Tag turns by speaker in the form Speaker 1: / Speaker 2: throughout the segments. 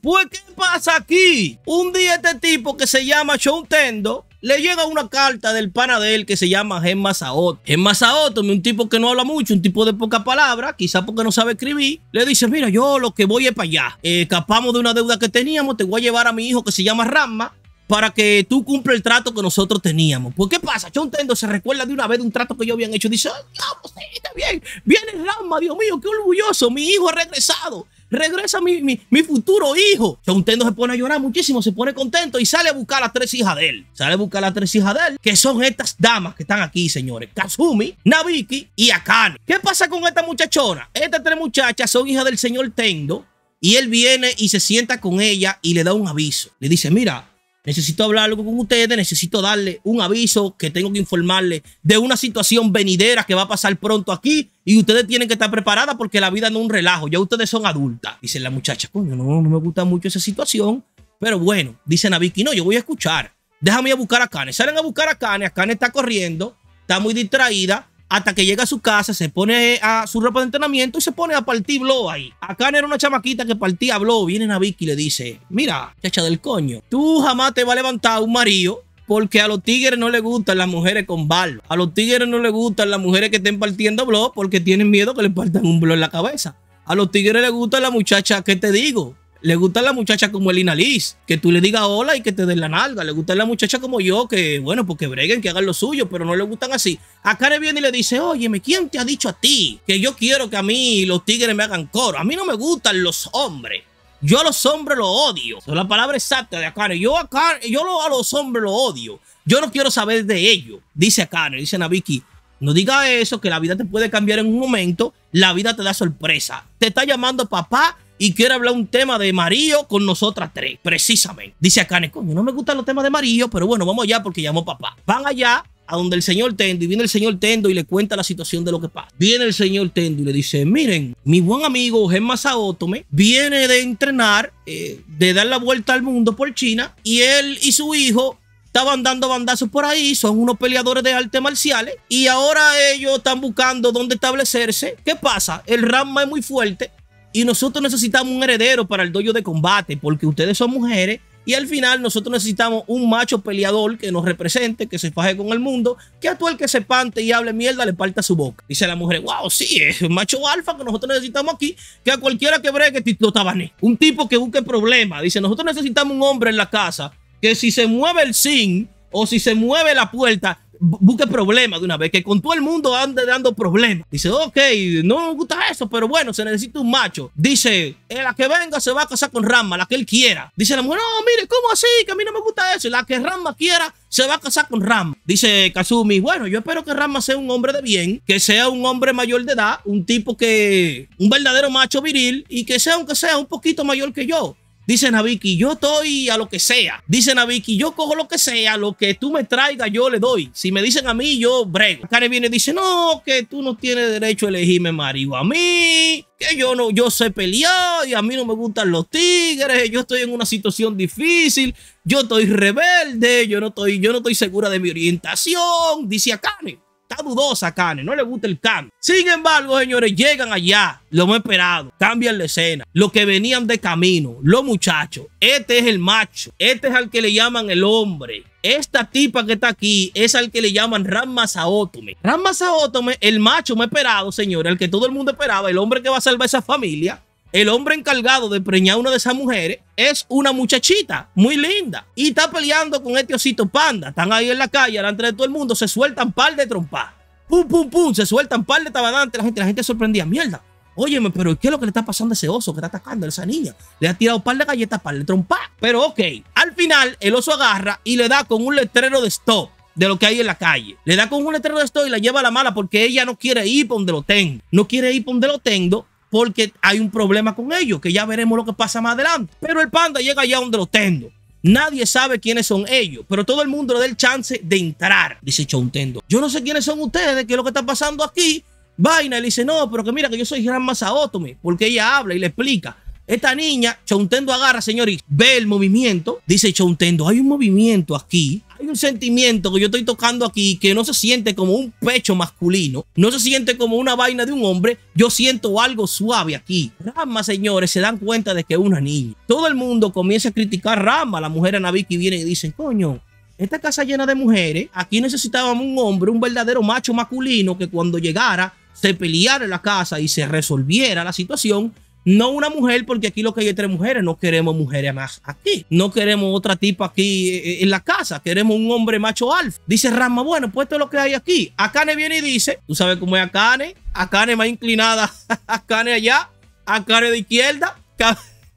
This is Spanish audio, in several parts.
Speaker 1: Pues, ¿qué pasa aquí? Un día este tipo que se llama Shuntendo Tendo le llega una carta del pana de él que se llama Gemma Saoto. Gemma Saoto, un tipo que no habla mucho, un tipo de poca palabra, quizás porque no sabe escribir, le dice, mira, yo lo que voy es para allá. Escapamos de una deuda que teníamos, te voy a llevar a mi hijo que se llama rama para que tú cumpla el trato que nosotros teníamos. Pues, ¿qué pasa? John Tendo se recuerda de una vez de un trato que ellos habían hecho. Dice, vamos está bien. Viene rama Dios mío, qué orgulloso. Mi hijo ha regresado regresa mi, mi, futuro hijo. John Tendo se pone a llorar muchísimo, se pone contento y sale a buscar a las tres hijas de él. Sale a buscar a las tres hijas de él, que son estas damas que están aquí, señores. Kazumi, Nabiki y Akane. ¿Qué pasa con esta muchachona? Estas tres muchachas son hijas del señor Tendo. Y él viene y se sienta con ella y le da un aviso. Le dice, mira, necesito hablar algo con ustedes, necesito darle un aviso que tengo que informarles de una situación venidera que va a pasar pronto aquí y ustedes tienen que estar preparadas porque la vida no es un relajo, ya ustedes son adultas. Dice la muchacha, coño, no, me gusta mucho esa situación, pero bueno, dice Naviki, no, yo voy a escuchar, déjame ir a buscar a Kane. Salen a buscar a Kane, a Kane está corriendo, está muy distraída, hasta que llega a su casa, se pone a su ropa de entrenamiento y se pone a partir blow ahí. Acá era una chamaquita que partía blow. Viene a y le dice: Mira, chacha del coño, tú jamás te va a levantar un marido porque a los tigres no les gustan las mujeres con barba. A los tigres no les gustan las mujeres que estén partiendo blog porque tienen miedo que les partan un blog en la cabeza. A los tigres les gusta la muchacha que te digo, le gusta la muchacha como Elina Liz, que tú le digas hola y que te den la nalga. Le gusta la muchacha como yo, que bueno, porque pues breguen, que hagan lo suyo, pero no le gustan así. A Karen viene y le dice, óyeme, ¿quién te ha dicho a ti que yo quiero que a mí los tigres me hagan coro? A mí no me gustan los hombres. Yo a los hombres los odio. Son la palabra exacta de Akane. Yo, a, Karen, yo a los hombres los odio. Yo no quiero saber de ellos. Dice Akane, dice Naviki. No diga eso, que la vida te puede cambiar en un momento. La vida te da sorpresa. Te está llamando papá y quiere hablar un tema de Marillo con nosotras tres, precisamente. Dice acá, coño, no me gustan los temas de Marillo, pero bueno, vamos allá porque llamó papá. Van allá a donde el señor Tendo y viene el señor Tendo y le cuenta la situación de lo que pasa. Viene el señor Tendo y le dice, miren, mi buen amigo Gemma Saotome viene de entrenar, eh, de dar la vuelta al mundo por China y él y su hijo estaban dando bandazos por ahí, son unos peleadores de artes marciales y ahora ellos están buscando dónde establecerse. ¿Qué pasa? El rama es muy fuerte y nosotros necesitamos un heredero para el dojo de combate, porque ustedes son mujeres. Y al final nosotros necesitamos un macho peleador que nos represente, que se faje con el mundo, que a todo el que se pante y hable mierda le parta su boca. Dice la mujer, wow, sí, es un macho alfa que nosotros necesitamos aquí, que a cualquiera que bregue lo Tabané. Un tipo que busque problemas. Dice, nosotros necesitamos un hombre en la casa que si se mueve el zinc o si se mueve la puerta, busque problemas de una vez, que con todo el mundo ande dando problemas. Dice, ok, no me gusta eso, pero bueno, se necesita un macho. Dice, eh, la que venga se va a casar con Rama, la que él quiera. Dice la mujer, no, mire, ¿cómo así? Que a mí no me gusta eso. La que Rama quiera se va a casar con Rama. Dice Kazumi, bueno, yo espero que Rama sea un hombre de bien, que sea un hombre mayor de edad, un tipo que, un verdadero macho viril y que sea, aunque sea un poquito mayor que yo. Dice Naviki, yo estoy a lo que sea. Dice Naviki, yo cojo lo que sea, lo que tú me traigas, yo le doy. Si me dicen a mí, yo brego. Karen viene y dice, no, que tú no tienes derecho a elegirme marido a mí, que yo no, yo sé pelear y a mí no me gustan los tigres, yo estoy en una situación difícil, yo estoy rebelde, yo no estoy, yo no estoy segura de mi orientación, dice Karen dudosa Kane, no le gusta el cambio. Sin embargo, señores, llegan allá, lo hemos esperado, cambian la escena, lo que venían de camino, los muchachos, este es el macho, este es al que le llaman el hombre, esta tipa que está aquí es al que le llaman Ramma Saotome. Ramma Saotome, el macho me esperado, señores, el que todo el mundo esperaba, el hombre que va a salvar a esa familia, el hombre encargado de preñar a una de esas mujeres es una muchachita muy linda y está peleando con este osito panda. Están ahí en la calle, delante de todo el mundo, se sueltan par de trompas. Pum, pum, pum, se sueltan par de tabadantes. La gente, la gente sorprendía, mierda. Óyeme, pero ¿qué es lo que le está pasando a ese oso que está atacando a esa niña? Le ha tirado par de galletas, par de trompas. Pero ok, al final el oso agarra y le da con un letrero de stop de lo que hay en la calle. Le da con un letrero de stop y la lleva a la mala porque ella no quiere ir por donde lo tengo. No quiere ir por donde lo tengo porque hay un problema con ellos, que ya veremos lo que pasa más adelante. Pero el panda llega allá donde lo tengo. Nadie sabe quiénes son ellos, pero todo el mundo le da el chance de entrar, dice Chontendo. Yo no sé quiénes son ustedes, qué es lo que está pasando aquí. Vaina, Él dice, no, pero que mira que yo soy Gran Masaotomi, porque ella habla y le explica. Esta niña, Chontendo agarra, señores ve el movimiento. Dice Chontendo, hay un movimiento aquí. Hay un sentimiento que yo estoy tocando aquí que no se siente como un pecho masculino. No se siente como una vaina de un hombre. Yo siento algo suave aquí. Rama, señores, se dan cuenta de que es una niña. Todo el mundo comienza a criticar Rama. La mujer Anabiki viene y dice coño, esta casa llena de mujeres. Aquí necesitábamos un hombre, un verdadero macho masculino que cuando llegara se peleara en la casa y se resolviera la situación no una mujer, porque aquí lo que hay es tres mujeres. No queremos mujeres más aquí. No queremos otra tipa aquí eh, eh, en la casa. Queremos un hombre macho alfa. Dice Rama, bueno, pues esto lo que hay aquí. Akane viene y dice, tú sabes cómo es Akane. Akane más inclinada. Akane allá. Akane de izquierda.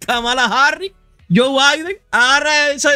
Speaker 1: Kamala Harris. Joe Biden. Ahora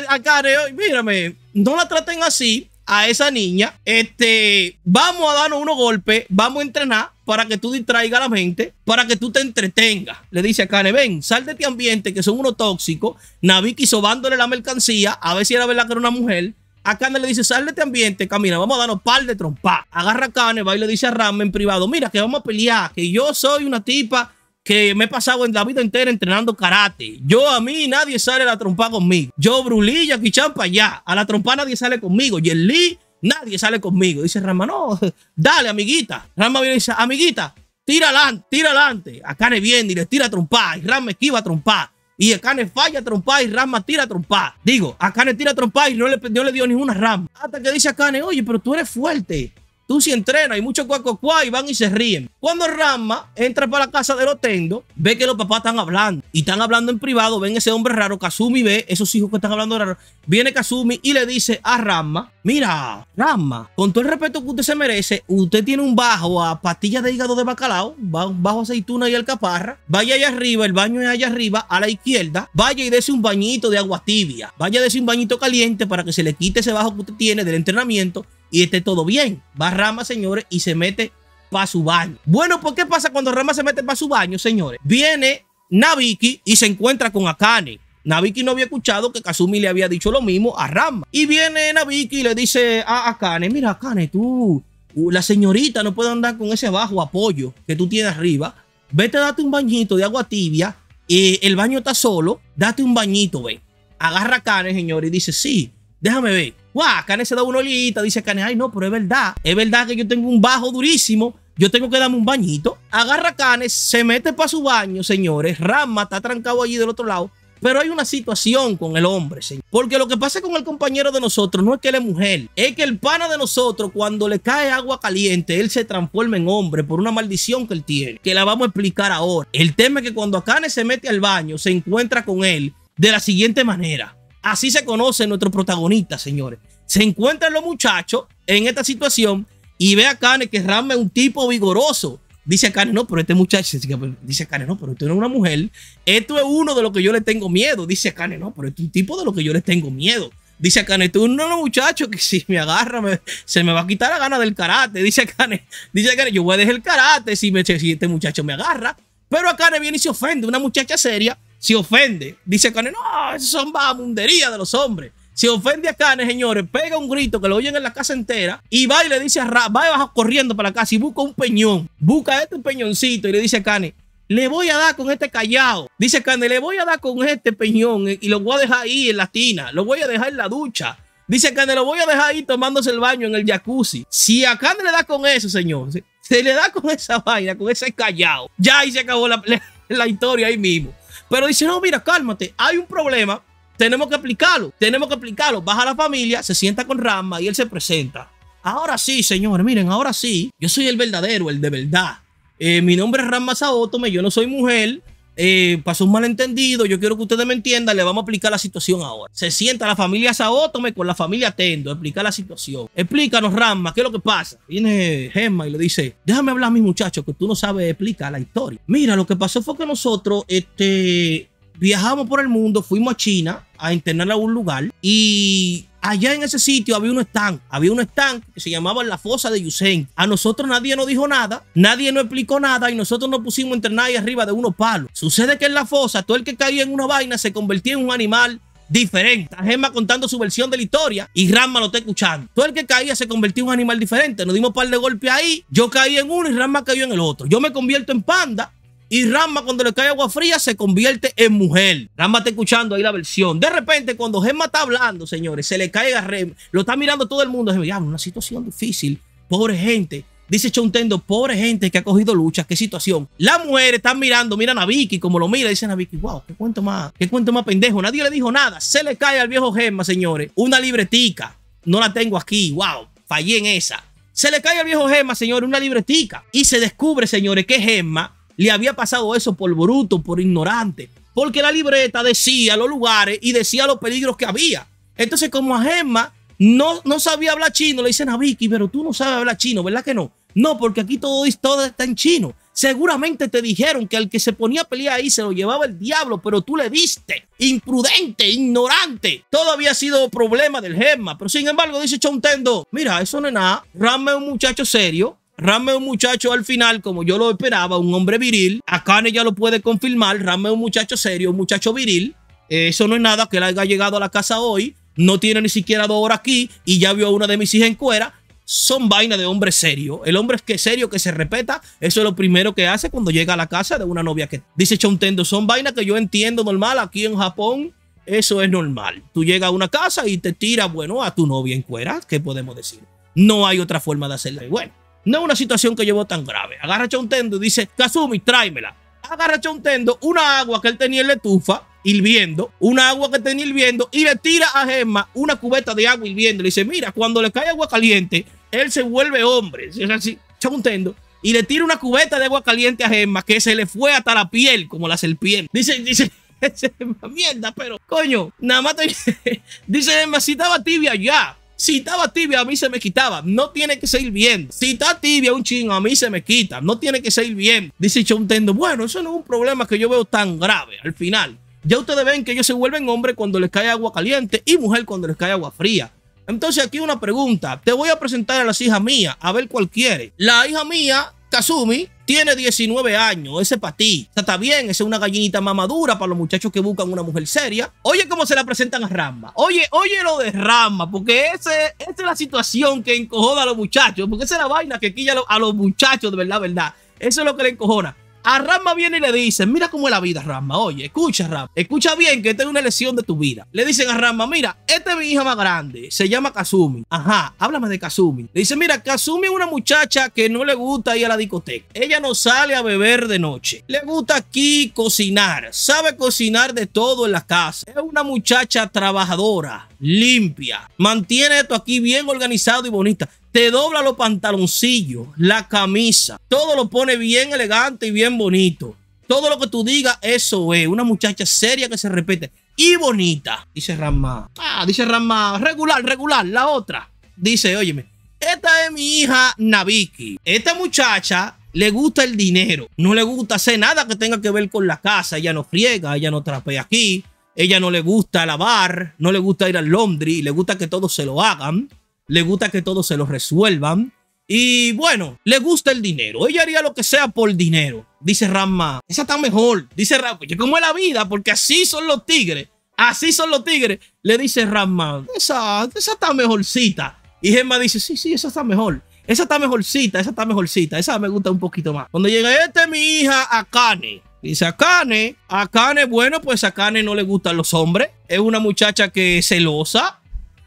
Speaker 1: Akane, mírame, no la traten así a esa niña. Este, vamos a darnos unos golpes, vamos a entrenar para que tú distraigas a la gente, para que tú te entretengas. Le dice a Kane, ven, sal de este ambiente que son unos tóxicos. Naviki sobándole la mercancía, a ver si era verdad que era una mujer. A Kane le dice, sal de este ambiente, camina, vamos a darnos par de trompas. Agarra a Kane, va y le dice a Ram en privado, mira que vamos a pelear, que yo soy una tipa que me he pasado en la vida entera entrenando karate. Yo a mí nadie sale a la trompa conmigo. Yo, brulilla, quichampa, ya allá. A la trompa nadie sale conmigo. Y el Lee, nadie sale conmigo. Dice Rama, no, dale, amiguita. Rama viene y dice, amiguita, tira adelante, tira adelante. A Cane viene y le tira a trompar. Y Rama esquiva a trompar. Y Akane falla a y Rama tira a trompa. Digo, Akane tira a y no le, le dio ninguna rama. Hasta que dice Akane, oye, pero tú eres fuerte. Tú si entrenas, hay muchos cuá y van y se ríen. Cuando Rama entra para la casa de tendo, ve que los papás están hablando y están hablando en privado. Ven ese hombre raro, Kazumi ve esos hijos que están hablando raro. Viene Kazumi y le dice a Rama: Mira, Rama, con todo el respeto que usted se merece, usted tiene un bajo a pastillas de hígado de bacalao, bajo aceituna y alcaparra. Vaya allá arriba, el baño es allá arriba, a la izquierda. Vaya y dése un bañito de agua tibia. Vaya y un bañito caliente para que se le quite ese bajo que usted tiene del entrenamiento y esté todo bien. Va Rama, señores, y se mete para su baño. Bueno, ¿por qué pasa cuando Rama se mete para su baño, señores? Viene Naviki y se encuentra con Akane. Naviki no había escuchado que Kazumi le había dicho lo mismo a Rama. Y viene Naviki y le dice a Akane, mira Akane, tú, uh, la señorita no puede andar con ese bajo apoyo que tú tienes arriba. Vete, date un bañito de agua tibia. Eh, el baño está solo, date un bañito, ve. Agarra a Akane, Señores y dice, sí, déjame ver. ¡Guau! se da una olita, dice Cane. ay no, pero es verdad, es verdad que yo tengo un bajo durísimo, yo tengo que darme un bañito. Agarra Canes, se mete para su baño, señores, Rama está trancado allí del otro lado, pero hay una situación con el hombre, señor. Porque lo que pasa con el compañero de nosotros no es que él es mujer, es que el pana de nosotros, cuando le cae agua caliente, él se transforma en hombre por una maldición que él tiene, que la vamos a explicar ahora. El tema es que cuando cane se mete al baño, se encuentra con él de la siguiente manera. Así se conoce nuestro protagonista, señores. Se encuentran los muchachos en esta situación y ve a Kane que Rama es un tipo vigoroso. Dice Kane, no, pero este muchacho, dice pues, Kane, no, pero esto no es una mujer. Esto es uno de lo que yo le tengo miedo. Dice Cane, no, pero esto es un tipo de lo que yo le tengo miedo. Dice Kane, tú no, los muchacho, que si me agarra, se me va a quitar la gana del karate. Dice Cane. dice Kane, yo voy a dejar el karate si, me, si este muchacho me agarra. Pero a viene y se ofende, una muchacha seria se ofende, dice Cane, no, eso son bajamunderías de los hombres. Se ofende a Cane, señores, pega un grito que lo oyen en la casa entera y va y le dice a va y baja corriendo para la casa y busca un peñón, busca este peñoncito y le dice a Cane, le voy a dar con este callado. Dice Cane, le voy a dar con este peñón y lo voy a dejar ahí en la tina, lo voy a dejar en la ducha. Dice Cane, lo voy a dejar ahí tomándose el baño en el jacuzzi. Si a Cane le da con eso, señor, se le da con esa vaina, con ese callado, ya ahí se acabó la historia ahí mismo. Pero dice, no, mira, cálmate, hay un problema, tenemos que aplicarlo, tenemos que aplicarlo. Baja la familia, se sienta con Rama y él se presenta. Ahora sí, señores, miren, ahora sí, yo soy el verdadero, el de verdad. Eh, mi nombre es Rama Saotome, yo no soy mujer, eh, pasó un malentendido, yo quiero que ustedes me entiendan, le vamos a explicar la situación ahora. Se sienta la familia Saótome con la familia Tendo, explicar la situación. Explícanos, Rama, ¿qué es lo que pasa? Viene Gemma y le dice, déjame hablar a mis muchachos, que tú no sabes explicar la historia. Mira, lo que pasó fue que nosotros, este, viajamos por el mundo, fuimos a China a internar en algún lugar y allá en ese sitio había un stand, había un stand que se llamaba La Fosa de Yusen. A nosotros nadie nos dijo nada, nadie nos explicó nada y nosotros nos pusimos entre nadie arriba de unos palos. Sucede que en la fosa todo el que caía en una vaina se convertía en un animal diferente. Gemma contando su versión de la historia y Ramma lo está escuchando. Todo el que caía se convirtió en un animal diferente. Nos dimos un par de golpes ahí. Yo caí en uno y Ramma cayó en el otro. Yo me convierto en panda y Rama cuando le cae agua fría se convierte en mujer. Ramba está escuchando ahí la versión. De repente cuando Gemma está hablando, señores, se le cae a Rem. Lo está mirando todo el mundo. dice, ya, una situación difícil. Pobre gente. Dice Chontendo, pobre gente que ha cogido lucha, qué situación. Las mujeres están mirando, mira a Vicky, como lo mira, dice a Vicky, wow, qué cuento más, qué cuento más pendejo. Nadie le dijo nada. Se le cae al viejo Gemma, señores. Una libretica. No la tengo aquí, wow, fallé en esa. Se le cae al viejo Gemma, señores, una libretica. Y se descubre, señores, que Gemma le había pasado eso por bruto, por ignorante, porque la libreta decía los lugares y decía los peligros que había. Entonces, como a Gemma no, no sabía hablar chino, le dicen a Vicky, pero tú no sabes hablar chino, ¿verdad que no? No, porque aquí todo, está en chino. Seguramente te dijeron que el que se ponía a pelear ahí se lo llevaba el diablo, pero tú le diste. Imprudente, ignorante. Todo había sido problema del Gemma. Pero sin embargo, dice Chontendo: Mira, eso no es nada. Ram es un muchacho serio Ramé es un muchacho al final, como yo lo esperaba, un hombre viril. Acá en ya lo puede confirmar. Ramé es un muchacho serio, un muchacho viril. Eh, eso no es nada que él haya llegado a la casa hoy. No tiene ni siquiera dos horas aquí y ya vio a una de mis hijas en cuera. Son vainas de hombre serio. El hombre es que serio, que se respeta. Eso es lo primero que hace cuando llega a la casa de una novia que dice Chontendo. Son vainas que yo entiendo normal aquí en Japón. Eso es normal. Tú llegas a una casa y te tiras, bueno, a tu novia en cuera. ¿Qué podemos decir? No hay otra forma de hacerla. Y bueno, no es una situación que llevó tan grave. Agarra un Tendo y dice, Kazumi, tráemela. Agarra Chontendo una agua que él tenía en la estufa, hirviendo, una agua que tenía hirviendo, y le tira a Gemma una cubeta de agua hirviendo. Le dice, mira, cuando le cae agua caliente, él se vuelve hombre. Es así, Tendo y le tira una cubeta de agua caliente a Gemma que se le fue hasta la piel como la serpiente. Dice, dice, mierda, pero coño, nada más dice Gemma, si estaba tibia ya. Si estaba tibia, a mí se me quitaba. No tiene que seguir bien. Si está tibia un chingo, a mí se me quita. No tiene que seguir bien. Dice Chontendo, bueno, eso no es un problema que yo veo tan grave al final. Ya ustedes ven que ellos se vuelven hombre cuando les cae agua caliente y mujer cuando les cae agua fría. Entonces aquí una pregunta. Te voy a presentar a las hijas mías, a ver cuál La hija mía, Kazumi, tiene 19 años, ese para ti. O está bien, esa es una gallinita mamadura para los muchachos que buscan una mujer seria. Oye cómo se la presentan a Rama. Oye, oye lo de Ramba, porque ese, esa es la situación que encojona a los muchachos, porque esa es la vaina que quilla a los muchachos, de verdad, verdad. Eso es lo que le encojona. A Rama viene y le dice, mira cómo es la vida, Rama. Oye, escucha, Rama. Escucha bien que esta es una lección de tu vida. Le dicen a Rama, mira, esta es mi hija más grande. Se llama Kazumi. Ajá, háblame de Kazumi. Le dice, mira, Kazumi es una muchacha que no le gusta ir a la discoteca. Ella no sale a beber de noche. Le gusta aquí cocinar. Sabe cocinar de todo en la casa. Es una muchacha trabajadora, limpia. Mantiene esto aquí bien organizado y bonita te dobla los pantaloncillos, la camisa, todo lo pone bien elegante y bien bonito. Todo lo que tú digas, eso es. Una muchacha seria que se respete y bonita. Dice Ramá. Ah, dice Ramá. Regular, regular. La otra. Dice, óyeme, esta es mi hija Naviki. Esta muchacha le gusta el dinero. No le gusta hacer nada que tenga que ver con la casa. Ella no friega, ella no trapea aquí. Ella no le gusta lavar, no le gusta ir al laundry. le gusta que todos se lo hagan le gusta que todos se lo resuelvan. Y bueno, le gusta el dinero. Ella haría lo que sea por dinero. Dice Rama, esa está mejor. Dice Rama, como es la vida, porque así son los tigres. Así son los tigres. Le dice Rama, esa, esa está mejorcita. Y Gemma dice, sí, sí, esa está mejor. Esa está mejorcita, esa está mejorcita. Esa me gusta un poquito más. Cuando llega, este, mi hija Akane. Dice Akane. Akane, bueno, pues Akane no le gustan los hombres. Es una muchacha que es celosa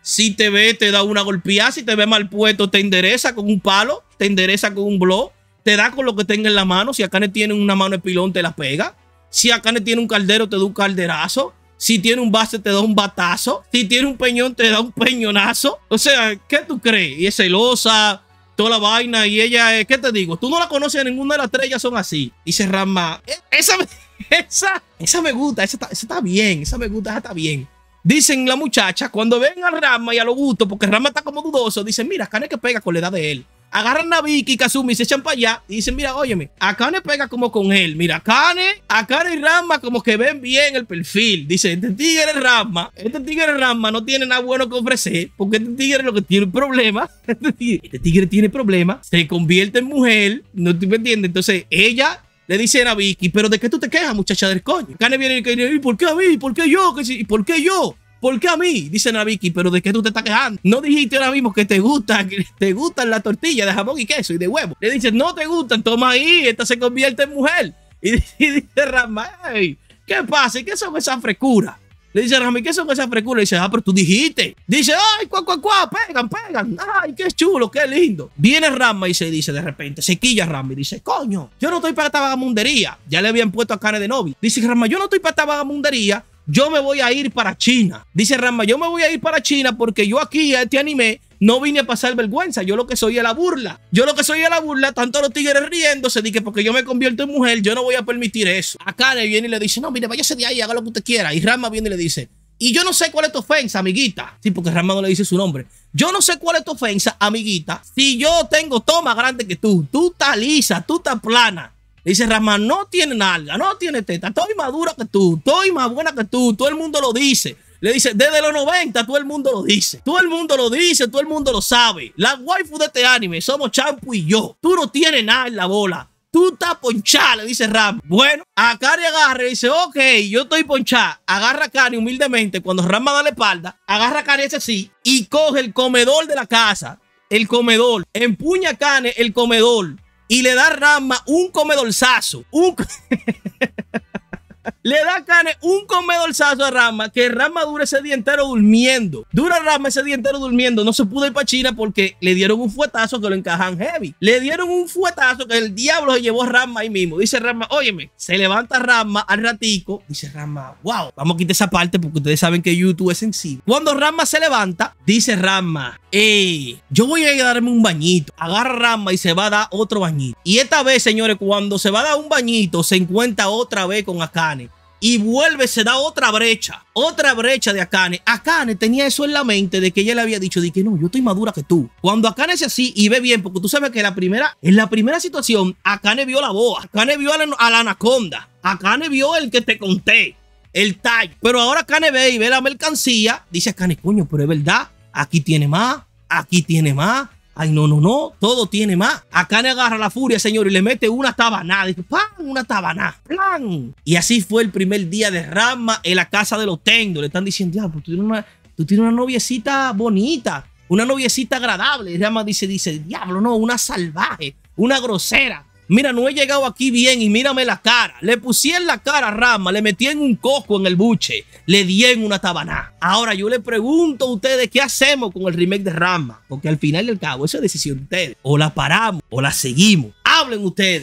Speaker 1: si te ve, te da una golpeada. Si te ve mal puesto, te endereza con un palo, te endereza con un blow. te da con lo que tenga en la mano. Si acá Akane tiene una mano de pilón, te la pega. Si acá Akane tiene un caldero, te da un calderazo. Si tiene un base, te da un batazo. Si tiene un peñón, te da un peñonazo. O sea, ¿qué tú crees? Y es celosa, toda la vaina. Y ella, ¿qué te digo? Tú no la conoces a ninguna de las tres, ya son así. Y se Rama, e, esa, esa, esa me gusta, esa está, esa está bien, esa me gusta, esa está bien. Dicen la muchacha, cuando ven al Rama y a los gustos, porque Rama está como dudoso, dicen, mira, Kane que pega con la edad de él. Agarran a Vicky y Kazumi y se echan para allá y dicen, mira, óyeme, a Kane pega como con él. Mira, Kane, a y Rama como que ven bien el perfil. Dice, este tigre Rama, este tigre Rama no tiene nada bueno que ofrecer, porque este tigre es lo que tiene problemas. este tigre, tiene problemas, se convierte en mujer, no te entiendes. Entonces, ella le dice a Vicky, pero ¿de qué tú te quejas, muchacha del coño? Kane viene y ¿por qué a mí? ¿Por qué yo? ¿Y por qué yo? por qué yo por qué a mí? dice a pero ¿de qué tú te estás quejando? No dijiste ahora mismo que te gusta, te gustan las tortillas de jamón y queso y de huevo. Le dice, no te gustan, toma ahí, esta se convierte en mujer. Y, dice Ramay, ¿qué pasa? ¿Qué son esas frescuras? Le dice Rami, ¿qué son esas frescuras? Le dice, ah, pero tú dijiste. Dice, ay, cuá, cuá, cuá, pegan, pegan. Ay, qué chulo, qué lindo. Viene Rama y se dice de repente, se quilla Rama y dice, coño, yo no estoy para esta vagamundería. Ya le habían puesto a cara de novio Dice Rama, yo no estoy para esta vagamundería yo me voy a ir para China. Dice rama yo me voy a ir para China porque yo aquí a este anime no vine a pasar vergüenza. Yo lo que soy es la burla. Yo lo que soy es la burla, tanto los tigres riéndose, Dice que porque yo me convierto en mujer, yo no voy a permitir eso. Acá le viene y le dice, no, mire, váyase de ahí, haga lo que usted quiera. Y Rama viene y le dice, y yo no sé cuál es tu ofensa, amiguita. Sí, porque Rama no le dice su nombre. Yo no sé cuál es tu ofensa, amiguita. Si yo tengo toma grande que tú, tú estás lisa, tú estás plana. Le dice Rama, no tiene nalga, no tiene teta, estoy más dura que tú, estoy más buena que tú, todo el mundo lo dice. Le dice, desde los 90 todo el mundo lo dice. Todo el mundo lo dice, todo el mundo lo sabe. La waifu de este anime somos Champu y yo. Tú no tienes nada en la bola. Tú estás ponchada, le dice Ram. Bueno, a Kari agarra y dice, ok, yo estoy ponchada. Agarra a humildemente cuando Ram da la espalda. Agarra a Kari así y coge el comedor de la casa. El comedor. Empuña a el comedor y le da Rama un comedorzazo. Un... le da Cane un comedorzazo a Rama, que Rama dura ese día entero durmiendo. Dura Rama ese día entero durmiendo, no se pudo ir para China porque le dieron un fuetazo que lo encajan heavy. Le dieron un fuetazo que el diablo se llevó a Rama ahí mismo. Dice Rama, óyeme, se levanta Rama al ratico. Dice Rama, wow, vamos a quitar esa parte porque ustedes saben que YouTube es sensible. Cuando Rama se levanta, dice Rama, eh, yo voy a ir a darme un bañito. Agarra Rama y se va a dar otro bañito. Y esta vez, señores, cuando se va a dar un bañito, se encuentra otra vez con Akane y vuelve, se da otra brecha, otra brecha de Akane. Acane tenía eso en la mente de que ella le había dicho de que no, yo estoy madura que tú. Cuando Akane es así y ve bien, porque tú sabes que la primera, en la primera situación, Akane vio la boa, Acane vio a la, anaconda, Acane vio el que te conté, el tag. Pero ahora Akane ve y ve la mercancía, dice Akane, coño, pero es verdad, aquí tiene más, aquí tiene más, Ay, no, no, no, todo tiene más. Acá le agarra la furia, señor, y le mete una tabanada. Dice, ¡pam! Una tabanada. ¡Plan! Y así fue el primer día de Rama en la casa de los Tendo. Le están diciendo, diablo, tú tienes una, tú tienes una noviecita bonita, una noviecita agradable. Y Rama dice, dice, diablo, no, una salvaje, una grosera. Mira, no he llegado aquí bien y mírame la cara. Le pusí en la cara a Rama, le metí en un coco en el buche, le di en una tabaná. Ahora yo le pregunto a ustedes qué hacemos con el remake de Rama, porque al final y cabo, esa es decisión de ustedes. O la paramos o la seguimos. Hablen ustedes.